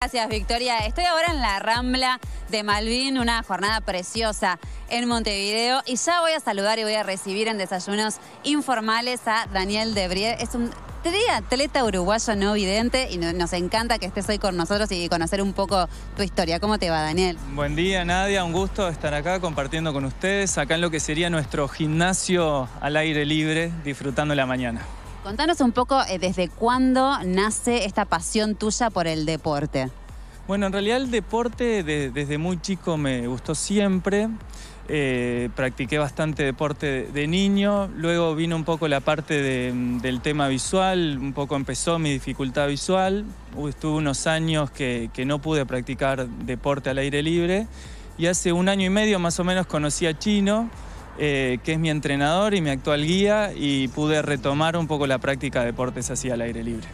Gracias, Victoria. Estoy ahora en la Rambla de Malvin, una jornada preciosa en Montevideo. Y ya voy a saludar y voy a recibir en desayunos informales a Daniel Debrie. Es un triatleta uruguayo no vidente y nos encanta que estés hoy con nosotros y conocer un poco tu historia. ¿Cómo te va, Daniel? Buen día, Nadia. Un gusto estar acá compartiendo con ustedes, acá en lo que sería nuestro gimnasio al aire libre, disfrutando la mañana. Contanos un poco eh, desde cuándo nace esta pasión tuya por el deporte. Bueno, en realidad el deporte desde muy chico me gustó siempre. Eh, practiqué bastante deporte de niño, luego vino un poco la parte del tema visual, un poco empezó mi dificultad visual, estuve unos años que, que, no pude practicar deporte al aire libre y hace un año y medio más o menos conocí a Chino, eh, que es mi entrenador y mi actual guía, y pude retomar un poco la práctica de deportes así al aire libre.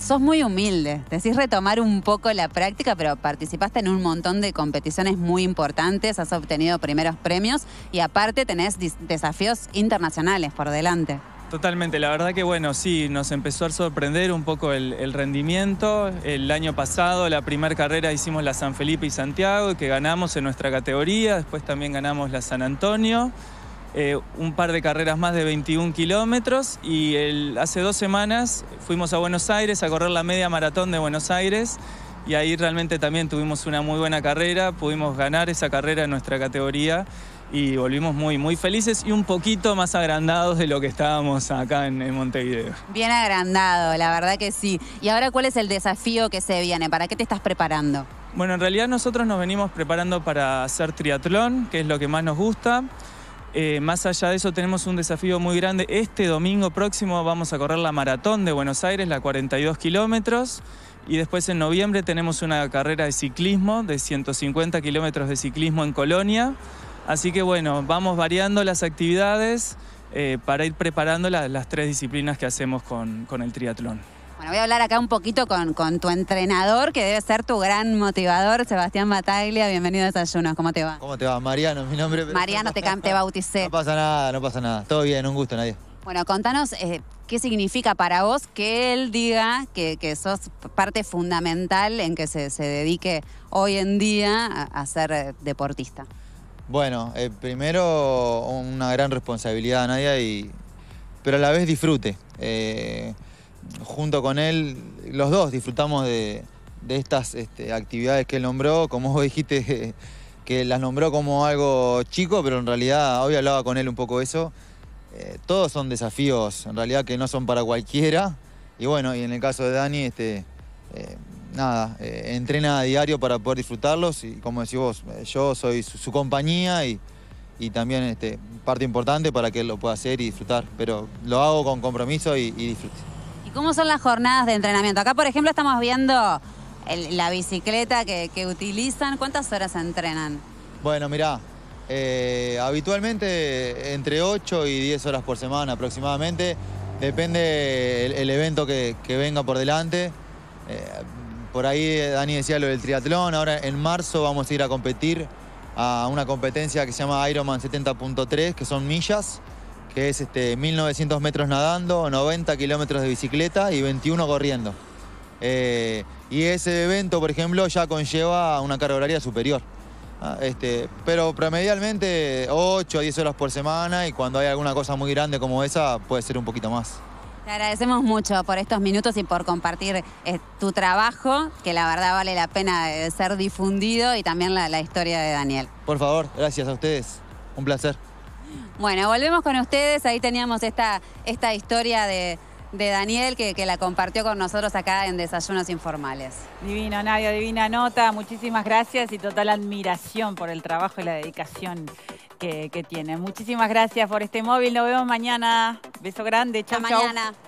Sos muy humilde, decís retomar un poco la práctica, pero participaste en un montón de competiciones muy importantes, has obtenido primeros premios y aparte tenés desafíos internacionales por delante. Totalmente, la verdad que bueno, sí, nos empezó a sorprender un poco el, rendimiento. El año pasado, la primera carrera hicimos la San Felipe y Santiago, que ganamos en nuestra categoría, después también ganamos la San Antonio, eh, un par de carreras más de 21 kilómetros y hace dos semanas fuimos a Buenos Aires a correr la media maratón de Buenos Aires y ahí realmente también tuvimos una muy buena carrera, pudimos ganar esa carrera en nuestra categoría y volvimos muy, muy felices y un poquito más agrandados de lo que estábamos acá en, Montevideo. Bien agrandado, la verdad que sí. ¿Y ahora cuál es el desafío que se viene? ¿Para qué te estás preparando? Bueno, en realidad nosotros nos venimos preparando para hacer triatlón, que es lo que más nos gusta. Eh, más allá de eso tenemos un desafío muy grande. Este domingo próximo vamos a correr la maratón de Buenos Aires, la 42 kilómetros. Y después en noviembre tenemos una carrera de ciclismo de 150 kilómetros de ciclismo en Colonia. Así que bueno, vamos variando las actividades eh, para ir preparando las tres disciplinas que hacemos con, el triatlón. Bueno, voy a hablar acá un poquito con, tu entrenador, que debe ser tu gran motivador, Sebastián Bataglia. Bienvenido a Desayunos, ¿cómo te va? ¿Cómo te va? Mariano, mi nombre. Mariano, te, te bauticé. No pasa nada, no pasa nada. Todo bien, un gusto, nadie. Bueno, contanos eh, qué significa para vos que él diga que, sos parte fundamental en que se, dedique hoy en día a ser eh, deportista. Bueno, eh, primero una gran responsabilidad, Nadia, y, pero a la vez disfrute. Eh, junto con él, los dos disfrutamos de, estas este, actividades que él nombró, como vos dijiste, que las nombró como algo chico, pero en realidad hoy hablaba con él un poco eso. Eh, todos son desafíos, en realidad que no son para cualquiera. Y bueno, y en el caso de Dani, este, nada, eh, entrena a diario para poder disfrutarlos y como decís vos, eh, yo soy su, compañía y, también este, parte importante para que lo pueda hacer y disfrutar, pero lo hago con compromiso y, y disfrute. ¿Y cómo son las jornadas de entrenamiento? Acá, por ejemplo, estamos viendo la bicicleta que, utilizan, ¿cuántas horas entrenan? Bueno, mirá, eh, habitualmente entre 8 y 10 horas por semana aproximadamente, depende el, evento que, venga por delante por ahí eh, Dani decía lo del triatlón, ahora en marzo vamos a ir a competir a una competencia que se llama Ironman 70.3, que son millas, que es 1900 este, metros nadando, 90 kilómetros de bicicleta y 21 corriendo. Eh, y ese evento, por ejemplo, ya conlleva una carga horaria superior. Ah, este, pero promedialmente 8 a 10 horas por semana y cuando hay alguna cosa muy grande como esa puede ser un poquito más. Te agradecemos mucho por estos minutos y por compartir eh, tu trabajo, que la verdad vale la pena eh, ser difundido y también la, historia de Daniel. Por favor, gracias a ustedes. Un placer. Bueno, volvemos con ustedes. Ahí teníamos esta, esta historia de, Daniel que, la compartió con nosotros acá en Desayunos Informales. Divino, Nadia, divina nota. Muchísimas gracias y total admiración por el trabajo y la dedicación que, que tiene. Muchísimas gracias por este móvil. Nos vemos mañana. Beso grande. Chao, Hasta